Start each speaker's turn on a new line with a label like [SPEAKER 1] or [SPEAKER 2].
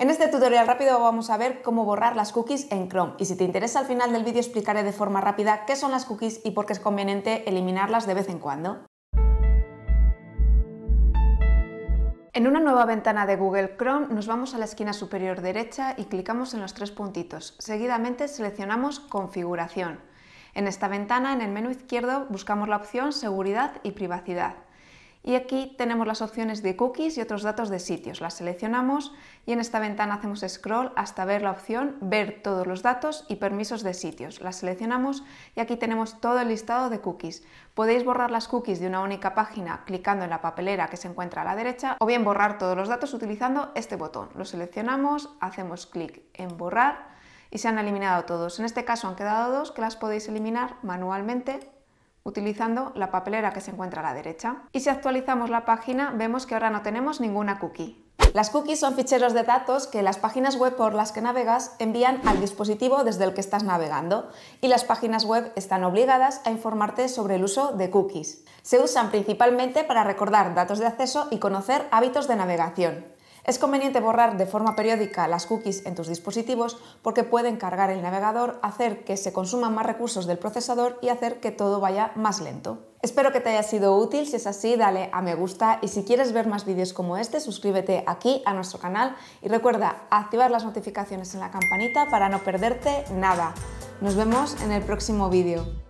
[SPEAKER 1] En este tutorial rápido vamos a ver cómo borrar las cookies en Chrome y si te interesa al final del vídeo explicaré de forma rápida qué son las cookies y por qué es conveniente eliminarlas de vez en cuando. En una nueva ventana de Google Chrome nos vamos a la esquina superior derecha y clicamos en los tres puntitos. Seguidamente seleccionamos Configuración. En esta ventana, en el menú izquierdo, buscamos la opción Seguridad y Privacidad y aquí tenemos las opciones de cookies y otros datos de sitios. Las seleccionamos y en esta ventana hacemos scroll hasta ver la opción ver todos los datos y permisos de sitios. Las seleccionamos y aquí tenemos todo el listado de cookies. Podéis borrar las cookies de una única página clicando en la papelera que se encuentra a la derecha o bien borrar todos los datos utilizando este botón. Lo seleccionamos, hacemos clic en borrar y se han eliminado todos. En este caso han quedado dos que las podéis eliminar manualmente utilizando la papelera que se encuentra a la derecha. Y si actualizamos la página, vemos que ahora no tenemos ninguna cookie. Las cookies son ficheros de datos que las páginas web por las que navegas envían al dispositivo desde el que estás navegando y las páginas web están obligadas a informarte sobre el uso de cookies. Se usan principalmente para recordar datos de acceso y conocer hábitos de navegación. Es conveniente borrar de forma periódica las cookies en tus dispositivos porque pueden cargar el navegador, hacer que se consuman más recursos del procesador y hacer que todo vaya más lento. Espero que te haya sido útil, si es así dale a me gusta y si quieres ver más vídeos como este suscríbete aquí a nuestro canal y recuerda activar las notificaciones en la campanita para no perderte nada. Nos vemos en el próximo vídeo.